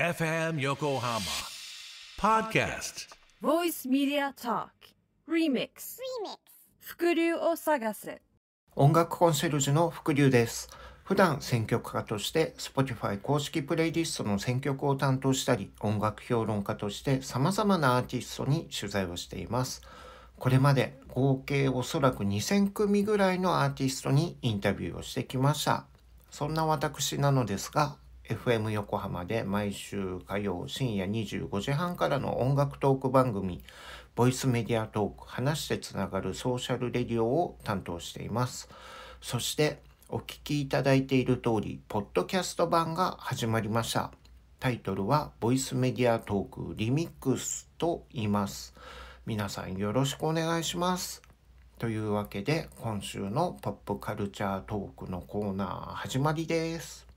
FM 横浜 Podcast Voice Media Talk Remix 副流を探せ音楽コンシェルジュの福流です普段選曲家として Spotify 公式プレイリストの選曲を担当したり音楽評論家として様々なアーティストに取材をしていますこれまで合計おそらく2000組ぐらいのアーティストにインタビューをしてきましたそんな私なのですが FM 横浜で毎週火曜深夜25時半からの音楽トーク番組ボイスメディアトーク話してつながるソーシャルレディオを担当しています。そしてお聞きいただいている通り、ポッドキャスト版が始まりました。タイトルはボイスメディアトークリミックスと言います。皆さんよろしくお願いします。というわけで今週のポップカルチャートークのコーナー始まりです。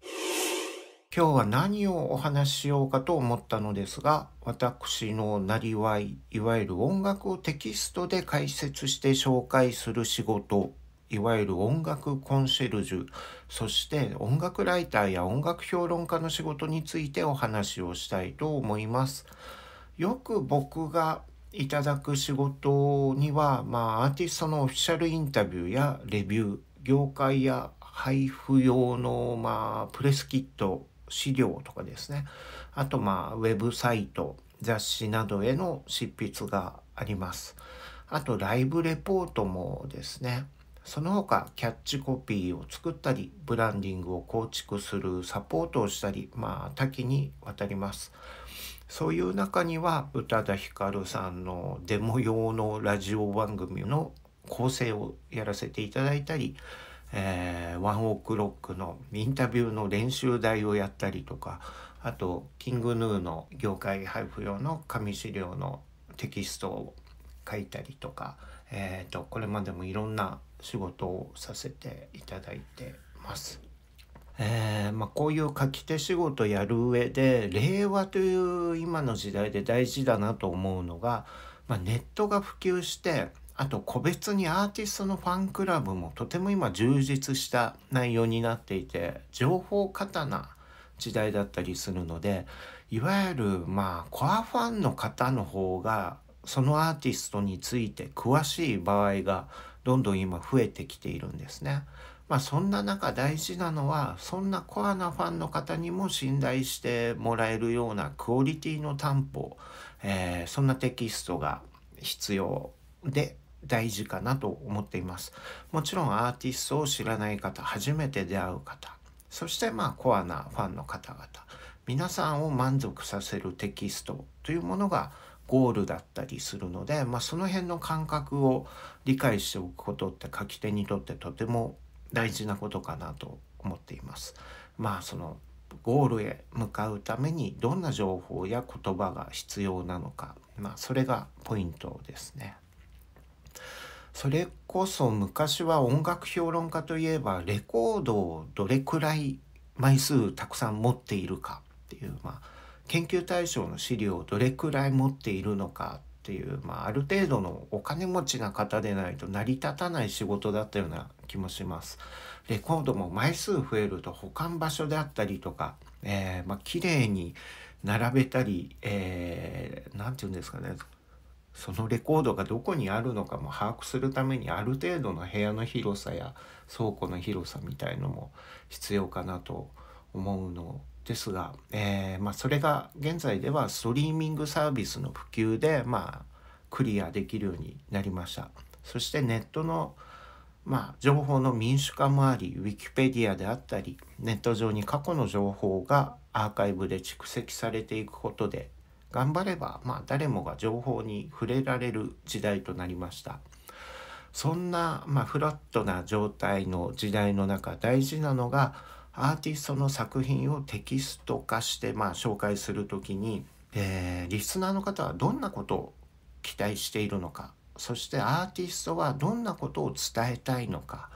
今日は何をお話ししようかと思ったのですが、私のなりわい、いわゆる音楽をテキストで解説して紹介する仕事、いわゆる音楽コンシェルジュ、そして音楽ライターや音楽評論家の仕事についてお話をしたいと思います。よく僕がいただく仕事には、まあ、アーティストのオフィシャルインタビューやレビュー、業界や配布用の、まあ、プレスキット資料とかですねあとまあウェブサイト雑誌などへの執筆がありますあとライブレポートもですねその他キャッチコピーを作ったりブランディングを構築するサポートをしたりまあ多岐にわたりますそういう中には宇多田ヒカルさんのデモ用のラジオ番組の構成をやらせていただいたりえー、ワンオークロックのインタビューの練習台をやったりとかあとキングヌーの業界配布用の紙資料のテキストを書いたりとか、えーと、これまでもいろんな仕事をさせていただいてます。えー、まあ、こういう書き手仕事やる上で令和という今の時代で大事だなと思うのが、まあ、ネットが普及してあと個別にアーティストのファンクラブもとても今充実した内容になっていて情報過多な時代だったりするのでいわゆるまあコアファンの方の方がそのアーティストについて詳しい場合がどんどん今増えてきているんですね。まあ、そんな中大事なのはそんなコアなファンの方にも信頼してもらえるようなクオリティの担保、えー、そんなテキストが必要で大事かなと思っています。もちろんアーティストを知らない方、初めて出会う方、そしてまあコアなファンの方々、皆さんを満足させるテキストというものがゴールだったりするので、まあ、その辺の感覚を理解しておくことって書き手にとってとても大事なことかなと思っています。まあそのゴールへ向かうためにどんな情報や言葉が必要なのか、まあ、それがポイントですね。それこそ昔は音楽評論家といえばレコードをどれくらい枚数たくさん持っているかっていう、まあ、研究対象の資料をどれくらい持っているのかっていう、まあ、ある程度のお金持ちな方でないと成り立たない仕事だったような気もします。レコードも枚数増えると保管場所であったりとか、えー、まあ、綺麗に並べたり、えー、て言うんですかねそのレコードがどこにあるのかも把握するためにある程度の部屋の広さや倉庫の広さみたいのも必要かなと思うのですが、えー、まあ、それが現在ではストリーミングサービスの普及で、まあ、クリアできるようになりました。そしてネットのまあ、情報の民主化もありウィキペディアであったりネット上に過去の情報がアーカイブで蓄積されていくことで頑張れば、まあ、誰もが情報に触れられる時代となりましたそんな、まあ、フラットな状態の時代の中大事なのがアーティストの作品をテキスト化して、まあ、紹介する時に、えー、リスナーの方はどんなことを期待しているのかそしてアーティストはどんなことを伝えたいのか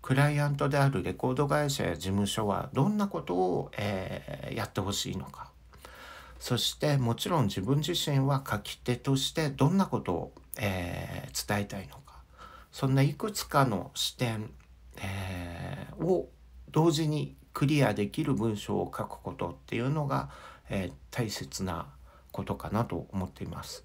クライアントであるレコード会社や事務所はどんなことを、えー、やってほしいのかそしてもちろん自分自身は書き手としてどんなことを、えー、伝えたいのかそんないくつかの視点、えー、を同時にクリアできる文章を書くことっていうのが、えー、大切なことかなと思っています。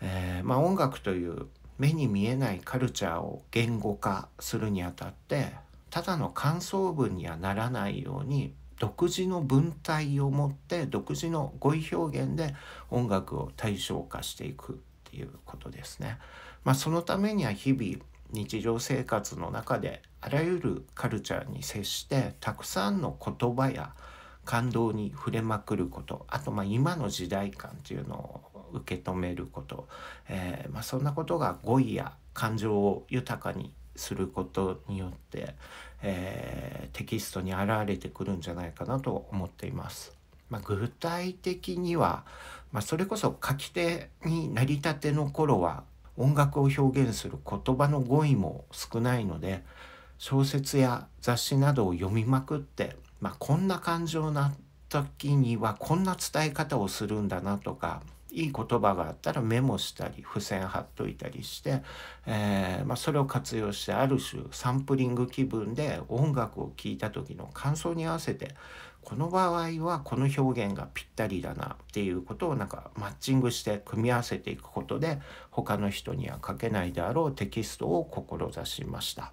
えー、まあ、音楽という目に見えないカルチャーを言語化するにあたってただの感想文にはならないように独自の文体を持って独自の語彙表現で音楽を対象化していくっていうことですね。まあ、そのためには日々日常生活の中であらゆるカルチャーに接してたくさんの言葉や感動に触れまくることあとまあ今の時代感っていうのを受け止めること、えー、まあ、そんなことが語彙や感情を豊かにすることによって、えー、テキストに現れてくるんじゃないかなと思っています。まあ、具体的には、まあ、それこそ書き手になりたての頃は音楽を表現する言葉の語彙も少ないので小説や雑誌などを読みまくって、まあ、こんな感情な時にはこんな伝え方をするんだなとかいい言葉があったらメモしたり付箋貼っといたりして、えー、まあ、それを活用してある種サンプリング気分で音楽を聴いた時の感想に合わせてこの場合はこの表現がぴったりだなっていうことをなんかマッチングして組み合わせていくことで他の人には書けないであろうテキストを志しました。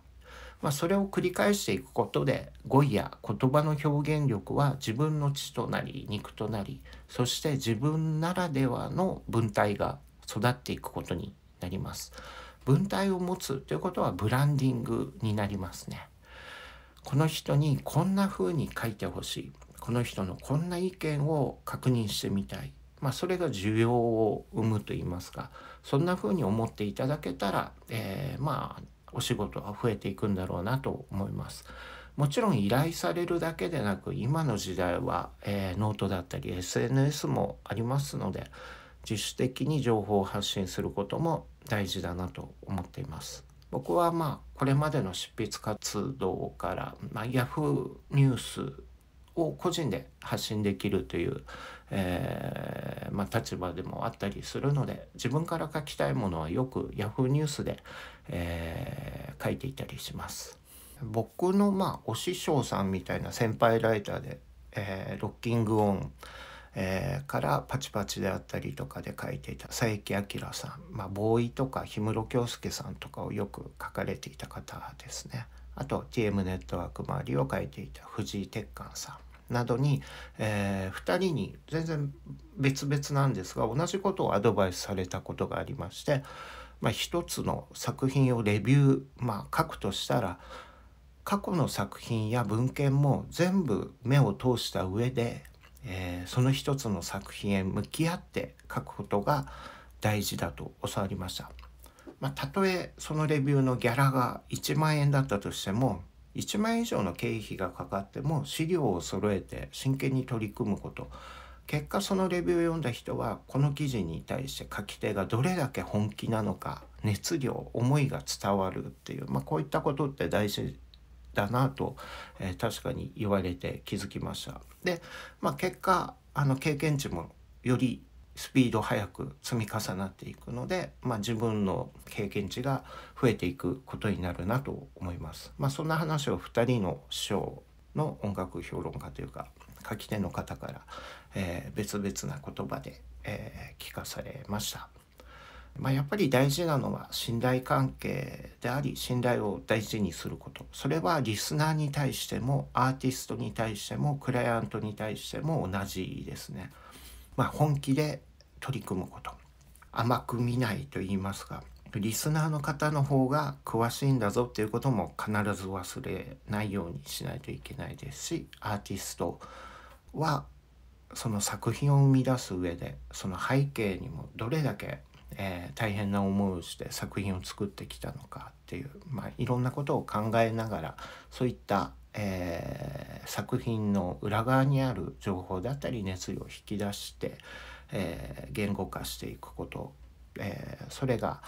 まあ、それを繰り返していくことで語彙や言葉の表現力は自分の血となり肉となりそして自分ならではの文体が育っていくことになります。文体を持つということはブランディングになりますね。この人にこんな風に書いてほしい。この人のこんな意見を確認してみたい。まあ、それが需要を生むと言いますか、そんな風に思っていただけたら、えー、まあ、お仕事が増えていくんだろうなと思います。もちろん依頼されるだけでなく今の時代は、えー、ノートだったり SNS もありますので自主的に情報を発信することも大事だなと思っています。僕はまあこれまでの執筆活動から、まあ、Yahoo ニュースを個人で発信できるという、えー、まあ、立場でもあったりするので自分から書きたいものはよく Yahoo ニュースでえー、書いていたりします。僕のまあお師匠さんみたいな先輩ライターで、えー、ロッキングオン、えー、からパチパチであったりとかで書いていた佐伯明さん、まあ、ボーイとか氷室京介さんとかをよく書かれていた方ですねあと TM ネットワーク周りを書いていた藤井鉄幹さんなどに、えー、2人に全然別々なんですが同じことをアドバイスされたことがありましてまあ、一つの作品をレビュー、まあ、書くとしたら過去の作品や文献も全部目を通した上で、えー、その一つの作品へ向き合って書くことが大事だと教わりました。まあ、たとえそのレビューのギャラが1万円だったとしても1万円以上の経費がかかっても資料を揃えて真剣に取り組むこと結果そのレビューを読んだ人はこの記事に対して書き手がどれだけ本気なのか熱量思いが伝わるっていう、まあ、こういったことって大事だなと、えー、確かに言われて気づきました。で、まあ、結果あの経験値もよりスピード速く積み重なっていくので、まあ、自分の経験値が増えていくことになるなと思います。まあ、そんな話を2人の師匠の音楽評論家というか書き手の方から、えー、別々な言葉で、えー、聞かされました。まあ、やっぱり大事なのは信頼関係であり信頼を大事にすることそれはリスナーに対してもアーティストに対してもクライアントに対しても同じですね。まあ、本気で取り組むこと甘く見ないと言いますがリスナーの方の方が詳しいんだぞっていうことも必ず忘れないようにしないといけないですしアーティストはその作品を生み出す上でその背景にもどれだけ、えー、大変な思いをして作品を作ってきたのかっていう、まあ、いろんなことを考えながらそういった、えー、作品の裏側にある情報だったり熱量を引き出して、えー、言語化していくこと、えそれが、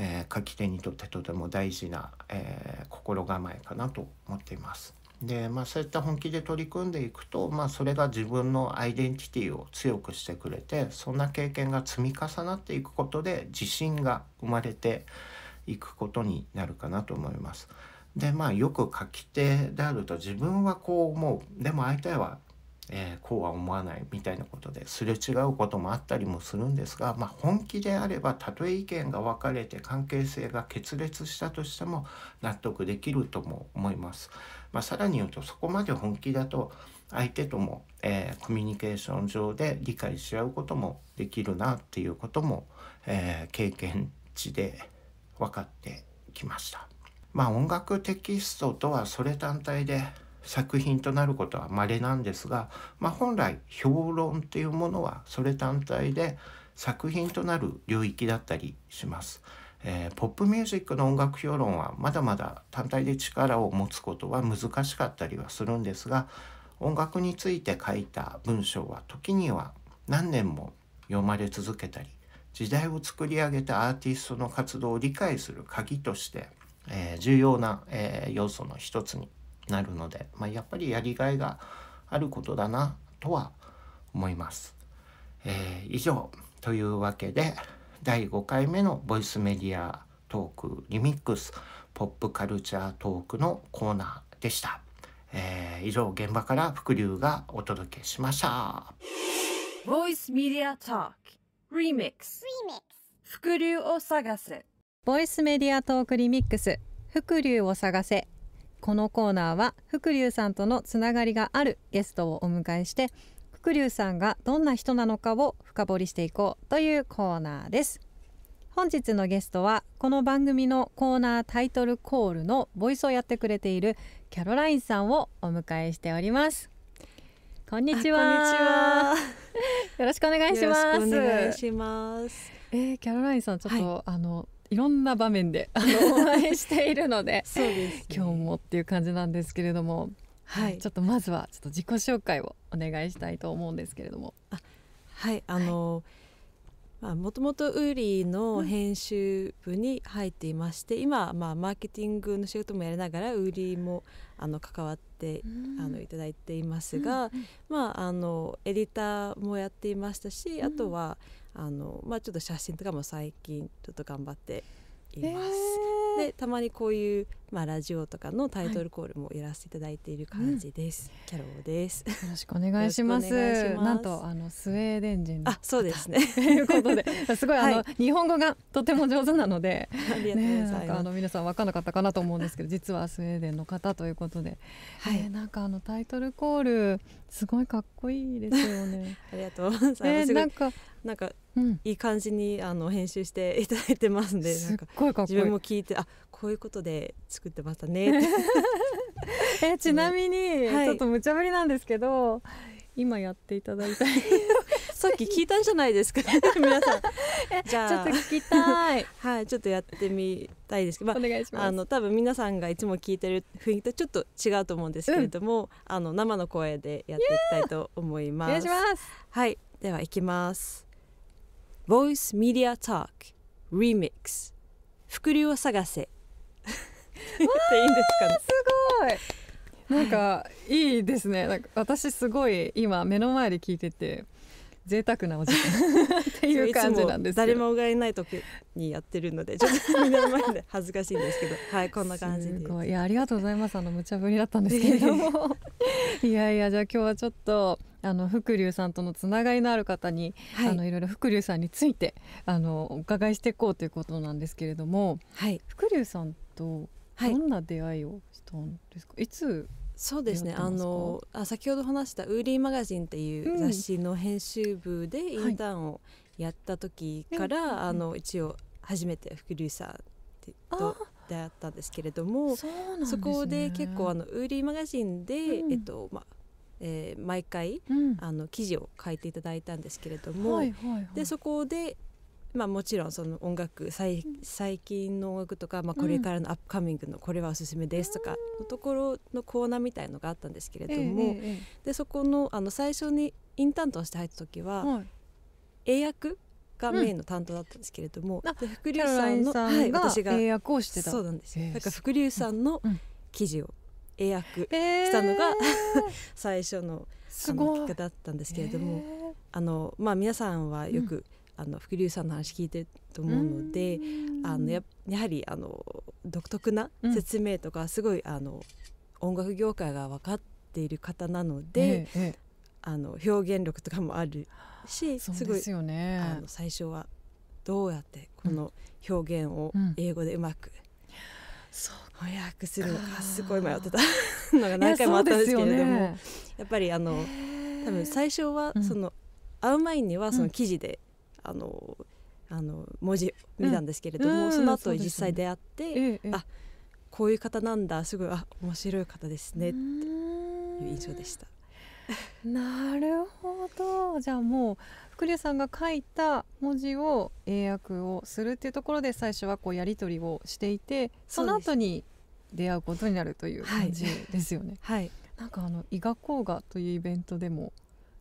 え書き手にとってとても大事な、え心構えかなと思っています。で、まあ、そういった本気で取り組んでいくと、まあ、それが自分のアイデンティティを強くしてくれてそんな経験が積み重なっていくことで自信が生まれていくことになるかなと思います。でまあよく書き手であると自分はこう思うでも相手はえー、こうは思わないみたいなことですれ違うこともあったりもするんですが、まあ、本気であればたとえ意見が分かれて関係性が決裂したとしても納得できるとも思います。まあ、さらに言うとそこまで本気だと相手とも、えー、コミュニケーション上で理解し合うこともできるなっていうことも、えー、経験値で分かってきました。まあ、音楽テキストとはそれ単体で作品となることは稀なんですが、まあ、本来評論っていうものはそれ単体で作品となる領域だったりします。えー、ポップミュージックの音楽評論はまだまだ単体で力を持つことは難しかったりはするんですが音楽について書いた文章は時には何年も読まれ続けたり時代を作り上げたアーティストの活動を理解する鍵として、えー、重要な、えー、要素の一つになるので、まあ、やっぱりやりがいがあることだなとは思います。えー、以上というわけで第5回目のボイスメディアトークリミックスポップカルチャートークのコーナーでした。えー、以上現場から福流がお届けしました。ボイスメディアトークリミックス福流を探せボイスメディアトークリミックス福流を探せこのコーナーは福龍さんとのつながりがあるゲストをお迎えして福龍さんがどんな人なのかを深掘りしていこうというコーナーです本日のゲストはこの番組のコーナータイトルコールのボイスをやってくれているキャロラインさんをお迎えしておりますこんにちはよろしくお願いしますよろしくお願いしますえー、キャロラインさんちょっと、はい、あのいろんな場面であのお会いしているので そうです、ね、今日もっていう感じなんですけれども、はい、ちょっとまずはちょっと自己紹介をお願いしたいと思うんですけれども。はいあの、はいもともとウーリーの編集部に入っていまして、うん、今、まあ、マーケティングの仕事もやりながらウーリーもあの関わって、うん、あのいただいていますが、うん、まあ、あのエディターもやっていましたし、あとはあの、まあ、ちょっと写真とかも最近ちょっと頑張っています。えーでたまにこういう、まあ、ラジオとかのタイトルコールもやらせていただいている感じです、はいうん、キャローですよろしくお願いしますなんとあのスウェーデン人あそうですね ということですごいあの、日本語がとても上手なのでありがとうございます、ね、あの皆さん分からなかったかなと思うんですけど実はスウェーデンの方ということで、はい、えー、なんかあのタイトルコールすごいかっこいいですよね ありがとうございます、えー、なんかなんかいい感じにあの編集していただいてますんで、自分も聞いてあこういうことで作ってましたね えちなみに、ちょっと無茶ぶりなんですけど、今やっていただいた さっき聞いたんじゃないですか、皆さんじゃあちょっと聞きたいはいちょっとやってみたいですけど、まあ、お願いしますあの多分皆さんがいつも聞いてる雰囲気とちょっと違うと思うんですけれども、うん、あの生の声でやっていきたいと思いますお願いしますはいではいきます Voice Media Talk Remix 伏流を探せっていいんですかねすごいなんかいいですねなんか私すごい今目の前で聞いてて贅沢なお時間 っていう感じなんです誰もがいない時にやってるのでちょっとみん前で恥ずかしいんですけど はいこんな感じでいやありがとうございますあの無茶ぶりだったんですけれども いやいやじゃあ今日はちょっとあの福龍さんとのつながりのある方に、はい、あのいろいろ福龍さんについてあのお伺いしていこうということなんですけれども、はい、福龍さんとどんな出会いをしたんですか、はい、いつそうですねあのあ先ほど話した「ウーリーマガジン」っていう雑誌の編集部でインターンをやった時から、うんはい、あの一応初めて福龍さんと出会ったんですけれどもそ,、ね、そこで結構あのウーリーマガジンで、うん、えっとまあえー、毎回、うん、あの記事を書いていただいたんですけれども、はいはいはい、でそこで、まあ、もちろんその音楽最最近の音楽とか、まあ、これからのアップカミングのこれはおすすめですとかのところのコーナーみたいのがあったんですけれども、うん、でそこのあの最初にインターンとして入った時は、はい、英訳がメインの担当だったんですけれども、うん、福流さんのはい、私が英訳をしてたそうなんですよ、だからさんの記事を英訳したのが、えー、最初ののきっかけだったんですけれども、えー、あのまあ、皆さんはよく、うん、あの福龍さんの話聞いてると思うのであのややはりあの独特な説明とか、うん、すごいあの音楽業界が分かっている方なので、えー、あの表現力とかもあるしす,、ごいあの最初はどうやってこの表現を英語でうまく、うん翻訳するのすごい迷ってたのが何回もあったんですけれども、ね、やっぱりあの多分最初はその、うん、会う前にはその記事で、うん、あのあの文字見たんですけれども、うん、その後実際出会って、ね、あこういう方なんだすごいあ面白い方ですねっていう印象でした。なるほどじゃあもう福龍さんが書いた文字を英訳をするっていうところで最初はこうやり取りをしていてその後に出会うことになるという感じですよね。はい、はい、なんかあの伊賀甲賀というイベントでも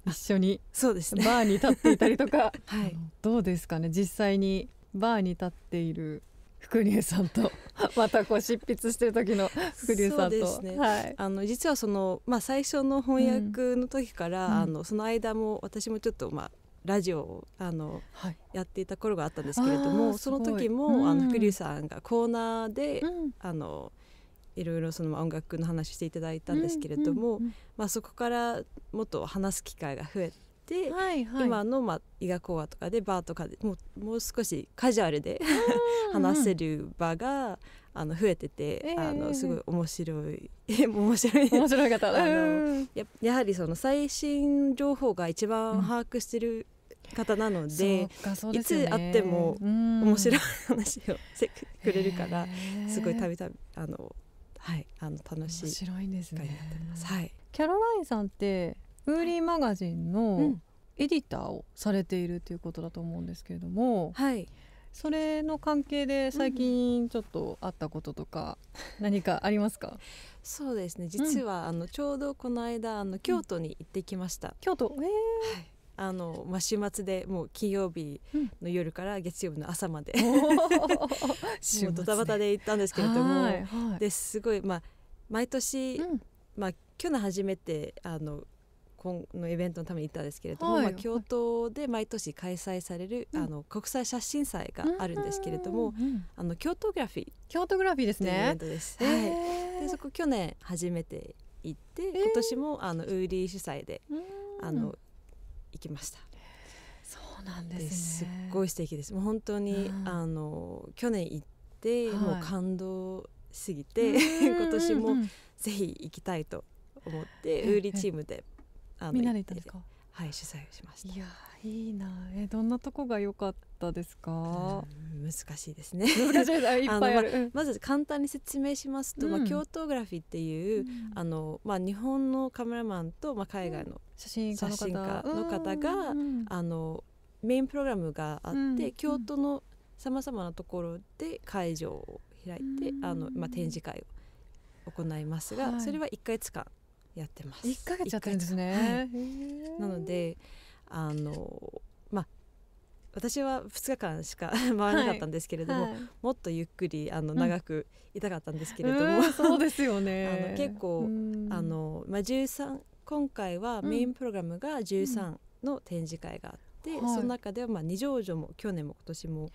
一緒にそうです、ね、バーに立っていたりとか、はい、どうですかね実際にバーに立っている福龍さんと またこう執筆してる時の福龍さんと、ねはい、あの実はその、まあ、最初の翻訳の時から、うん、あのその間も私もちょっとまあラジオをあの、はい、やっていた頃があったんですけれどもその時も、うん、あの福龍さんがコーナーで、うん、あのいろいろその音楽の話していただいたんですけれども、まあ、そこからもっと話す機会が増え、はいはい、今の、まあ、医学講話とかでバーとかでもうもう少しカジュアルで 話せる場が、あの増えてて、えー、あのすごい面白い 面白い面白い方あのややはりその最新情報が一番把握してる、うん方なので、ね、いつあっても面白い話をしてくれるから、すごいたびたびあのはいあの楽しい面白いですね。はい。キャロラインさんってウーリーマガジンのエディターをされているということだと思うんですけれども、はい、それの関係で最近ちょっと会ったこととか何かありますかそうですね実は、うん、あのちょうどこの間あの京都に行ってきました。うん、京都、えーはいあのまあ、週末でもう金曜日の夜から月曜日の朝まで、うん、もうドタバタで行ったんですけれども、はいはい、ですごい、まあ、毎年、うん、まあ、去年初めてあの今のイベントのために行ったんですけれども、はい、まあ、京都で毎年開催される、はい、あの国際写真祭があるんですけれども、うん、あの京都グラフィー京都グラフィーですねイベントです、はい、でそこ去年初めて行って今年もあのウーリー主催で、あの行きましたそうなんです、ね、すっごい素敵ですもう本当に、あの去年行って、もう感動すぎて、今年もぜひ行きたいと思って、ウーリーチームであのみんなで行ったんですかはい主催をしましたいやいいなえどんなとこが良かったですか難しいですね まあ、まず簡単に説明しますと、うん、まあ、京都グラフィっていう、うん、あのまあ、日本のカメラマンと、まあ、海外の写真家の方が、うん、あのメインプログラムがあって、京都のさまざまなところで会場を開いて、あのまあ、展示会を行いますが、はい、それは一か月間やってます。一ヶ月やってるんですね。はい、なのであのまあ私は2日間しか 回らなかったんですけれども、はいはい、もっとゆっくりあの長くいたかったんですけれども、うん、そうですよねあの結構あの、まあ、13今回はメインプログラムが13の展示会があって、うん、その中では、まあ、二条城も去年も今年も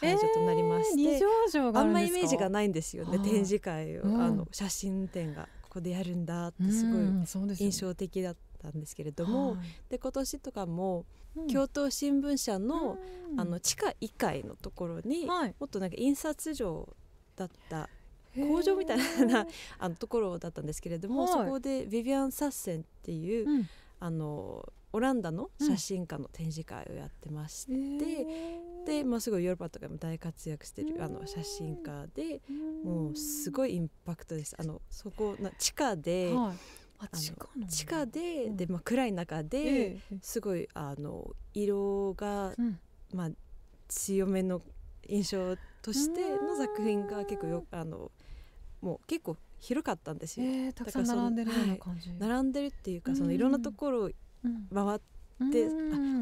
会場となりまして、えー、あんまイメージがないんですよね展示会を、うん、あの写真展が。こでやるんだってすごい印象的だったんですけれども、で今年とかも、京都新聞社の,、あの地下1階のところに、もっとなんか印刷所だった工場みたいな あのところだったんですけれども、そこでヴィヴィアン・サッセンっていう、あのオランダの写真家の展示会をやってまして、うん、で、まあ、すごいヨーロッパとかも大活躍してるあの写真家で、もうすごいインパクトです。あのそこな地下で、はい地下地下ででまあ、暗い中で、すごいあの色が、まあ、強めの印象としての作品が結構よあのもう結構広かったんですよ。えー、たくさん並んでるような感じ、はい、並んでるっていうかそのいろんなところ回って。あ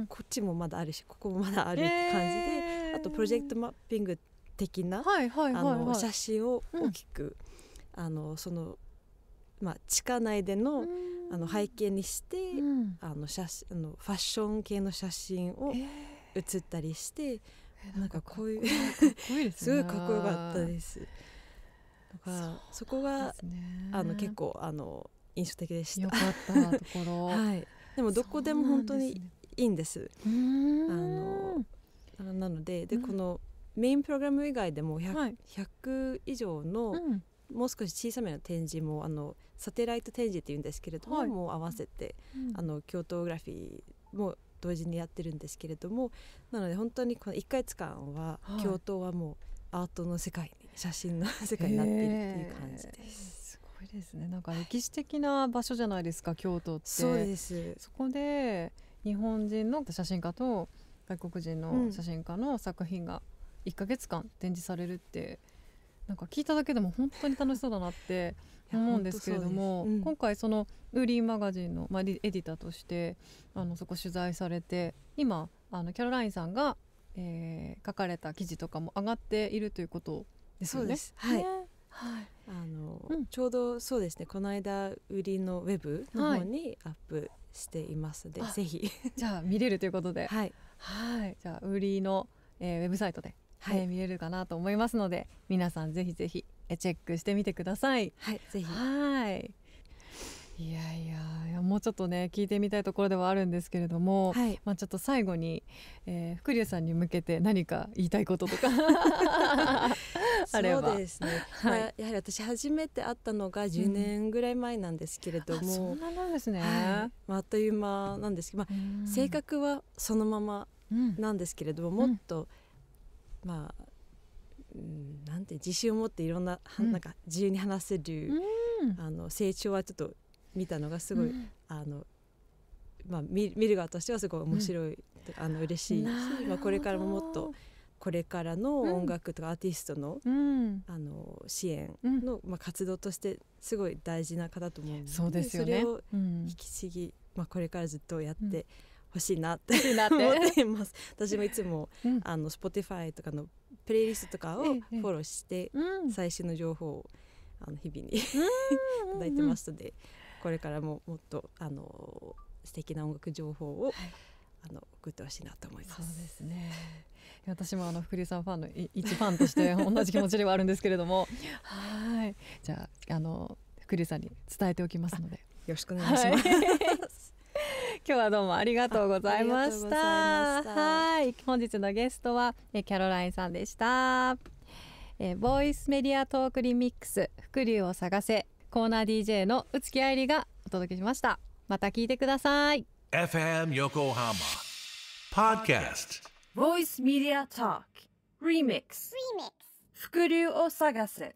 こっちもまだあるしここもまだあるって感じで、えー、あとプロジェクトマッピング的な写真を大きく、うん、あのそのまあ、地下内での,、あの背景にして、うん、あの写真あのファッション系の写真を写ったりして、えー、なんかこういうすごいかっこよかったです。とかそこが、あの結構あの印象的でした。よかったところ。はいでもどこでも本当にいいんです。ですね、あのなのでで、うん、このメインプログラム以外でも 100,、はい、100以上の、もう少し小さめの展示もあのサテライト展示っていうんですけれども、はい、もう合わせて、うん、あの京都グラフィーも同時にやってるんですけれどもなので本当にこの1か月間は、京都はもうアートの世界写真の世界になっているっていう感じです。ですねなんか歴史的な場所じゃないですか、はい、京都ってそうですそこで日本人の写真家と外国人の写真家の作品が1か月間展示されるって、うん、なんか聞いただけでも本当に楽しそうだなって思うんですけれども、うん、今回そのウーリーマガジンの、まあ、エディターとしてあのそこ取材されて今あのキャロラインさんが、えー、書かれた記事とかも上がっているということですよね。そうですはい、ね、はいあの、うん、ちょうどそうですねこの間売りのウェブの方にアップしていますので、はい、ぜひじゃあ見れるということで はいはいじゃあ売りの、えー、ウェブサイトで、はい、えー、見れるかなと思いますので皆さんぜひぜひチェックしてみてください。はい、ぜひはいいやいやもうちょっとね聞いてみたいところではあるんですけれども、はい、まあちょっと最後に、えー、福竜さんに向けて何か言いたいこととか そうですね、はい、まあ、やはり私初めて会ったのが10年ぐらい前なんですけれども、うん、そんななんですね、はいまあ、っという間なんですけど、まあ、性格はそのままなんですけれども、うん、もっと、うん、まあなんて自信を持っていろんな,、なんか自由に話せる、あの成長はちょっと見たのがすごい、うん、あのまあ、見る側としてはすごい面白い、うん、あの嬉しいし、まあ、これからももっとこれからの音楽とかアーティストのうん、あの支援の、まあ、活動としてすごい大事な方と思うのでそうですよ、ね、それを引き継ぎ、まあ、これからずっとやって。ほしいなって思っています。私もいつも、うん、あの Spotify とかのプレイリストとかをフォローして、最新の情報をあの日々に いただいてますので、これからももっとあの素敵な音楽情報を、はい、あの送ってほしいなと思います。そうですね。私もあの福井さんファンの一ファンとして 同じ気持ちではあるんですけれども、はい。じゃああの福井さんに伝えておきますので、よろしくお願いします。はい、今日はどうもありがとうございました。はい。本日のゲストはえキャロラインさんでした。えボイスメディアトークリミックス「福流を探せ」コーナー DJ の宇月愛理がお届けしました。また聞いてください。FM 横浜ポッドスト Voice Media Talk Remix 福流を探せ